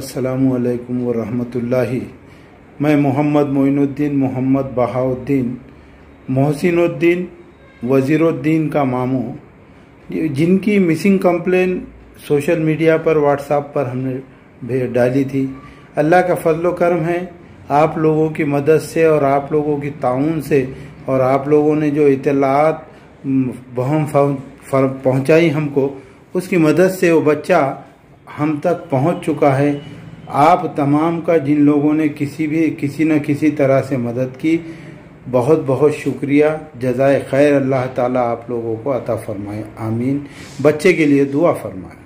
असलकम वरहमतुल्लाहि मैं मोहम्मद मोइनुद्दीन मोहम्मद बहाउद्दीन मोहसिनुद्दीन वज़ीरुद्दीन का मामू जिनकी मिसिंग कम्प्लेन सोशल मीडिया पर व्हाट्सएप पर हमने डाली थी अल्लाह का फजल करम है आप लोगों की मदद से और आप लोगों की ताउन से और आप लोगों ने जो इतलात बहम पहुँचाई हमको उसकी मदद से वो बच्चा हम तक पहुंच चुका है आप तमाम का जिन लोगों ने किसी भी किसी न किसी तरह से मदद की बहुत बहुत शुक्रिया जजाय खैर अल्लाह ताला आप लोगों को अता फरमाए आमीन बच्चे के लिए दुआ फरमाए